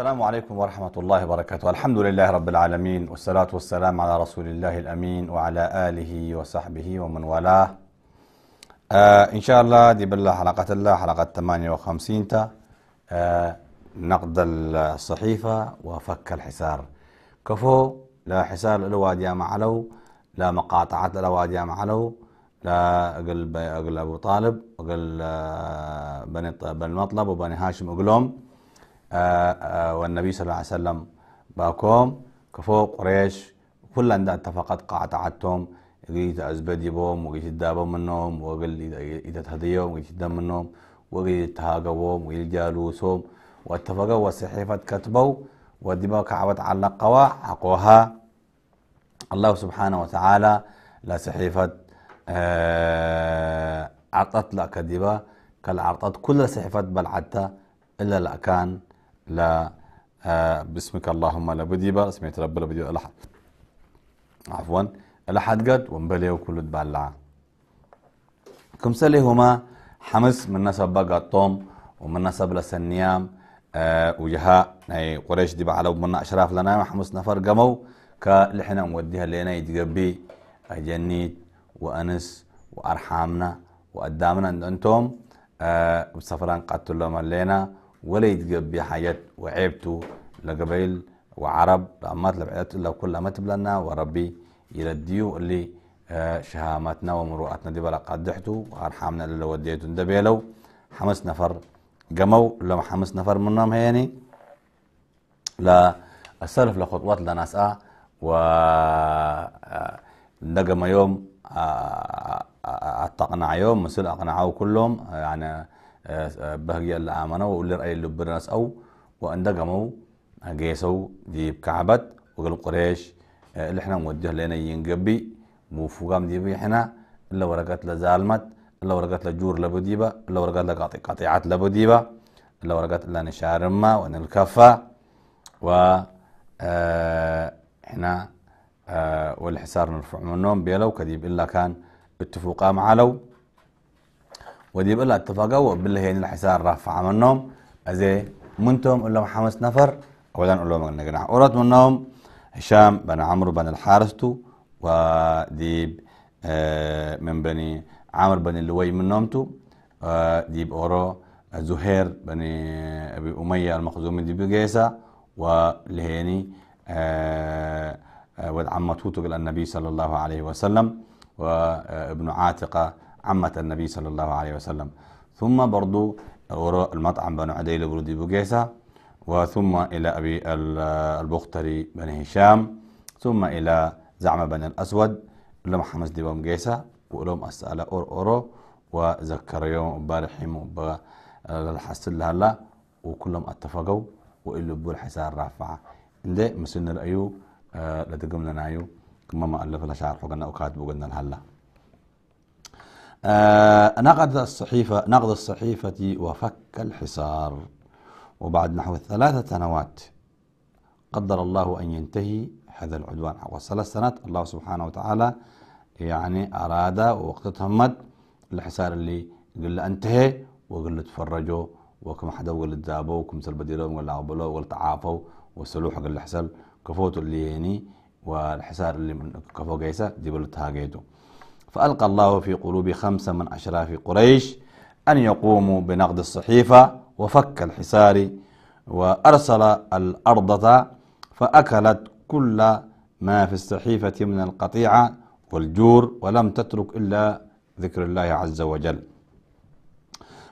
السلام عليكم ورحمة الله وبركاته الحمد لله رب العالمين والصلاة والسلام على رسول الله الأمين وعلى آله وصحبه ومن والاه آه إن شاء الله دي بالله حلقة الله حلقة 58 تا آه نقد الصحيفة وفك الحسار كفو لا حسار الواد يا معلو لا مقاطعة الواد يا معلو لا أقل أقل أبو طالب أقل آه، بني, بني المطلب وبني هاشم أقلهم آه، آه، والنبي صلى الله عليه وسلم باكم كفوق قريش كل عند اتفقت قاعدتهم قيت تأزبدي بهم وقيت الدابة منهم وقل إذا تهديهم وقيت الدم منهم وقيت تهاقوهم وقيت جالوسهم واتفقوا والصحيفة كتبوا ودبا على علقوا حقوها الله سبحانه وتعالى لا صحيفة آه، عطت لأكدبا كالعطت كل صحيفة حتى إلا لأكان لا آه، باسمك اللهم لا بدي با سميت رب لا بدي الاحد عفوا الاحد قد ومبليو كل تبلع كم سلي هما حمس من نسب الطوم ومن نسب لسنيام أه وجهاء أي قريش دي بعلو من أشراف لنا حمس نفر قمو كلحنا موديها لنا يتقبي جنيت وأنس وأرحامنا وقدامنا أنتم أه بسفران قتلوا لنا ولا يتقبي حاجات وعيبته لقبيل وعرب لأمات لبعيات الله كلها ما تبلنا وربي يرديو اللي شهامتنا ومرواتنا دي بلا قدحتو وأرحامنا اللي وديتو دبيلو حمس نفر قمو لما حمس نفر منهم هيني لا السلف لخطوات سأ و نقم يوم أتقنع يوم مثل أقنعوا كلهم يعني bahagia la amana أي ulir ay lubiras aw wa andagamo geesow diib قريش اللي احنا موجه لنا ينقبي موفوقام ديبي احنا اللي ورقات لزالمت اللي ورقات لجور لبديبة اللي ورقات لقاطي قاطعات لبديبة اللي ورقات الا نشارما وان الكفة و احنا والحصار والحسار نرفع منهم بيلو كذيب الا كان اتفوقا معلو ودي بقول اتفقوا بالله هين يعني الحسار رفع منهم أزي منتم قول حمس نفر أولا قول لهم نجنع قرات منهم هشام بن عمرو بن الحارث وديب آه من بني عمرو بن اللوي من نومتو آه ديب أورو زهير بن أبي أمية المخزومي ديب جيسا ولهيني آه،, آه ود عمته النبي صلى الله عليه وسلم وابن عاتقه عمة النبي صلى الله عليه وسلم ثم برضو المطعم بن عدي بردي بوجيسة وثم إلى أبي البختري بن هشام ثم إلى زعم بن الأسود لهم حمس دي بوجيسة ولهم أسألة أور أورو يوم بارحيم وبالحسن لها لا وكلهم اتفقوا وإلو بول حسار رافعة إن مسلنا آه، لدقم لنا أيو كما ما ألف الأشعار فقنا وكاتبوا قلنا الهلا آه، نقد الصحيفة نقد الصحيفة وفك الحصار وبعد نحو ثلاثة سنوات قدر الله أن ينتهي هذا العدوان وثلاث سنوات الله سبحانه وتعالى يعني أراد وقت تهمد الحصار اللي قل له انتهي وقل تفرجوا وكم حدا وقل تذابوا وكم سلبديرهم ولا عبلوا وقل تعافوا وسلوح اللي حصل كفوت اللي يعني والحصار اللي من كفو قيسة دي بلتها فألقى الله في قلوب خمسة من أشراف قريش أن يقوموا بنقد الصحيفة وفك الحسار وأرسل الأرضة فأكلت كل ما في الصحيفة من القطيعة والجور ولم تترك إلا ذكر الله عز وجل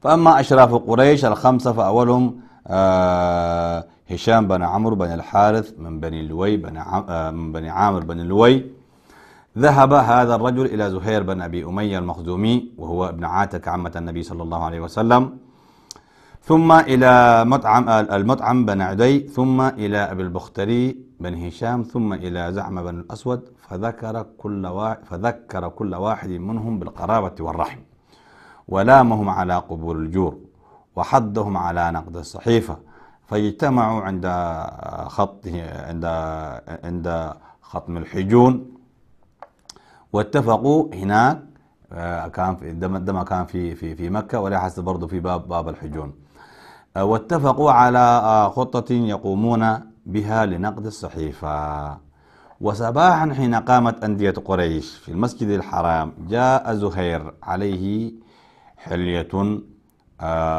فأما أشراف قريش الخمسة فأولهم آه، هشام بن عمرو بن الحارث من بني لوي بن آه، من بني عامر بن لوي ذهب هذا الرجل إلى زهير بن أبي أمية المخزومي وهو ابن عاتك عمة النبي صلى الله عليه وسلم ثم إلى مطعم المطعم بن عدي ثم إلى أبي البختري بن هشام ثم إلى زعم بن الأسود فذكر كل واحد فذكر كل واحد منهم بالقرابة والرحم ولامهم على قبول الجور وحضهم على نقد الصحيفة فاجتمعوا عند خط عند عند خطم الحجون واتفقوا هناك آه، كان في عندما كان في في في مكه ولا حسب برضه في باب باب الحجون آه، واتفقوا على آه، خطه يقومون بها لنقد الصحيفه وصباحا حين قامت انديه قريش في المسجد الحرام جاء زهير عليه حليه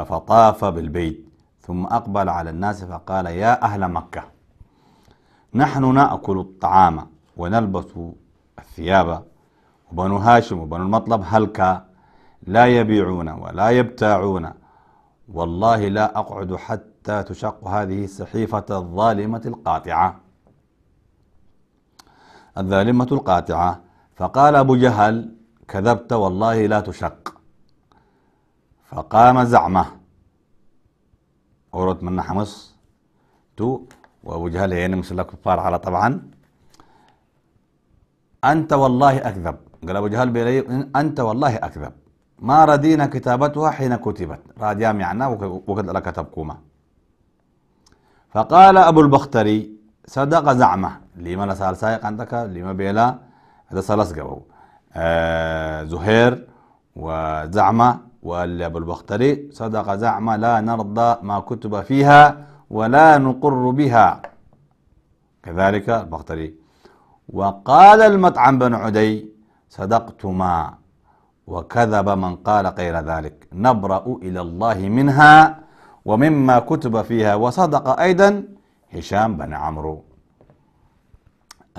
فطاف بالبيت ثم اقبل على الناس فقال يا اهل مكه نحن ناكل الطعام ونلبس الثياب وبنو هاشم وبنو المطلب هلكا لا يبيعون ولا يبتاعون والله لا أقعد حتى تشق هذه الصحيفة الظالمة القاطعة الظالمة القاطعة فقال أبو جهل كذبت والله لا تشق فقام زعمه أورد من حمص تو وأبو جهل يعني مسلك على طبعا أنت والله أكذب قال أبو جهل بيلي أنت والله أكذب ما ردينا كتابتها حين كتبت راجع معنا يعني وقد لك تبكوما فقال أبو البختري صدق زعمه لما سال سايق عندك لما بيلا هذا سلس قبو آه زهير وزعمه ابو البختري صدق زعمه لا نرضى ما كتب فيها ولا نقر بها كذلك البختري وقال المطعم بن عدي صدقتما وكذب من قال غير ذلك نبرأ إلى الله منها ومما كتب فيها وصدق أيضا هشام بن عمرو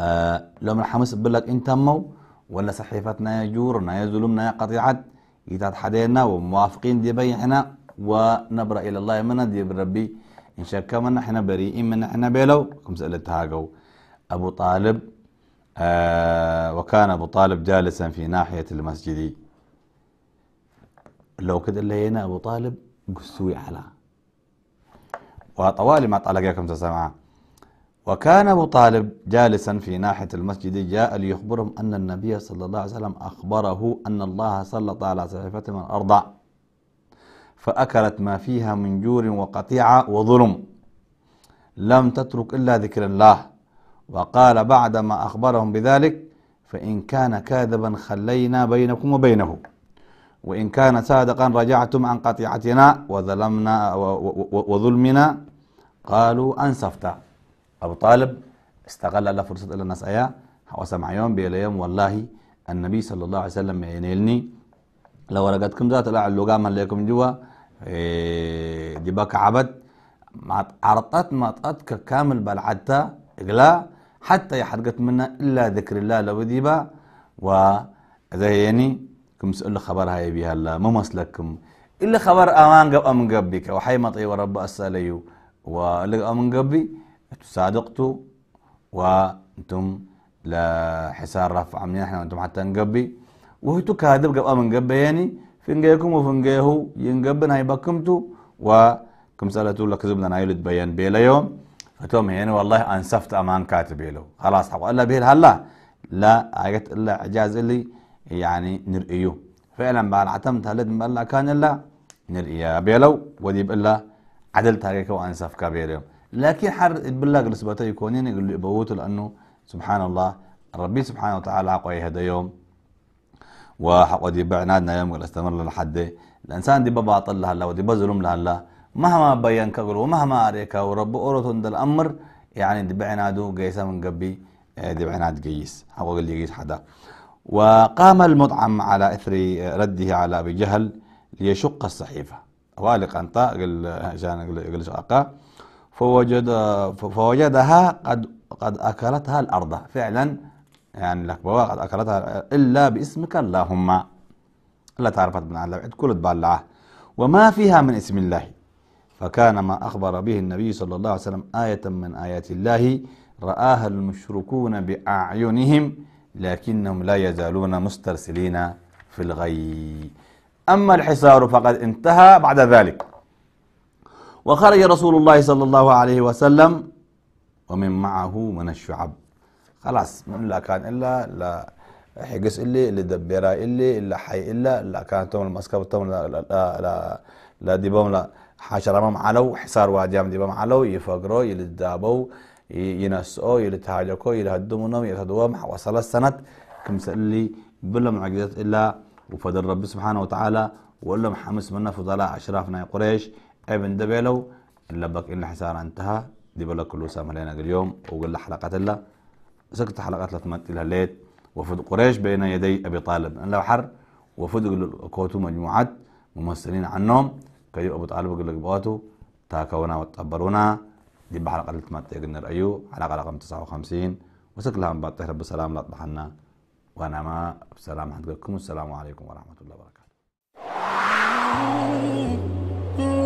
آه لو من حمس بلك انت مو ولا صحيفتنا يا جور يا ظلمنا يا قطيعة يتات حدينا وموافقين دي بي احنا ونبرأ إلى الله منا دي بربي إن شك كمان احنا بريئين من احنا بيلو كم سألتها قو أبو طالب آه، وكان أبو طالب جالسا في ناحية المسجد لو كده اللي هنا أبو طالب قسوي على وطوالي ما طلق لكم تسمع وكان أبو طالب جالسا في ناحية المسجد جاء ليخبرهم أن النبي صلى الله عليه وسلم أخبره أن الله سلط على صحيفة من أرضع فأكلت ما فيها من جور وقطيعة وظلم لم تترك إلا ذكر الله وقال بعدما أخبرهم بذلك فإن كان كاذبا خلينا بينكم وبينه وإن كان صادقا رجعتم عن قطيعتنا وظلمنا وظلمنا قالوا أنصفت أبو طالب استغل الله فرصة إلى الناس أيا وسمع يوم بيلا يوم والله النبي صلى الله عليه وسلم ينيلني لو ورقتكم ذات لا اللقام لكم جوا إيه، دي بك عبد عرطت مطأتك كامل بلعتها إقلا حتى يحرقت منا إلا ذكر الله لو ديبا وإذا يعني كم سؤال خبر هاي بها الله ما مسلككم إلا خبر أمان قب أمن قبك وحي مطي ورب أسأليو ولقى أمن قبي تصادقتوا وأنتم حسار رفع من نحن وأنتم حتى نقبي وهي تكاذب قب أمن قبي يعني فنجيكم وفنجيهو ينقبن هاي بكمتو وكم سألتوا لك زبنا يولد بيان بيلا يوم فتوم يعني والله انسفت امان كاتب له خلاص حق الا به هلا لا عيت الا اعجاز اللي يعني نرئيه فعلا بعد عتمت هلد ما الا كان الا نرئيا بيلو ودي الا عدلت هيك وانسف كبير لكن حر بالله قلسبته يكونين يقول يعني لي بوته لانه سبحان الله ربي سبحانه وتعالى قوي هذا يوم وحق ودي بعنادنا يوم قل استمر لحد الانسان دي بباطل لهلا ودي بظلم لهلا مهما بيان كغلو ومهما عليك ورب دل الأمر يعني دو قيسا من قبي دو قيس حقوق اللي قيس حدا وقام المطعم على إثر آه، رده على أبي جهل ليشق الصحيفة والق أنطا قل عشان آه، قل أقا فوجد آه، فوجدها قد قد أكلتها الأرض فعلا يعني لك بوا قد أكلتها إلا باسمك اللهم لا تعرفت من على كل تبلعه وما فيها من اسم الله فكان ما أخبر به النبي صلى الله عليه وسلم آية من آيات الله رآها المشركون بأعينهم لكنهم لا يزالون مسترسلين في الغي أما الحصار فقد انتهى بعد ذلك وخرج رسول الله صلى الله عليه وسلم ومن معه من الشعب خلاص من لا كان إلا لا حقس إلي اللي دبيرا إلي إلا حي إلا لا كان توم المسكب توم لا لا لا, لا, لا ديبهم لا ሓሸራ መምዓለው علو ዋድያም ዲበ መዓለው يفقرو ይልዳበው ينسو ይልተሃጀኮ ይልሃድሙኖም የሰድዎም ሓዋ السند ሰነት ክምስእሊ ብሎም ዕግዘት إلا وفضل رب سبحانه وتعالى ولا محمس حمس منا فضلاء أشرافنا قريش ابن دبيلو إلا بك إن حصار انتهى دي بلا كله سامح اليوم وقول له حلقات إلا سكت حلقات لثمت إلى الليل وفد قريش بين يدي أبي طالب أن لو حر وفد كوتو مجموعات ممثلين عنهم ከዩ አቡ ጣልብ ግልግብቀቱ እታ ከውና ወጠበሩና ዲባ ሓለቃ ልትማጥእ ግን ንርእዩ ሓለቃ ረቐም 59 وسكلها من بعد تهرب بسلام لا تضحنا وانا ما بسلام حدقكم والسلام عليكم ورحمه الله وبركاته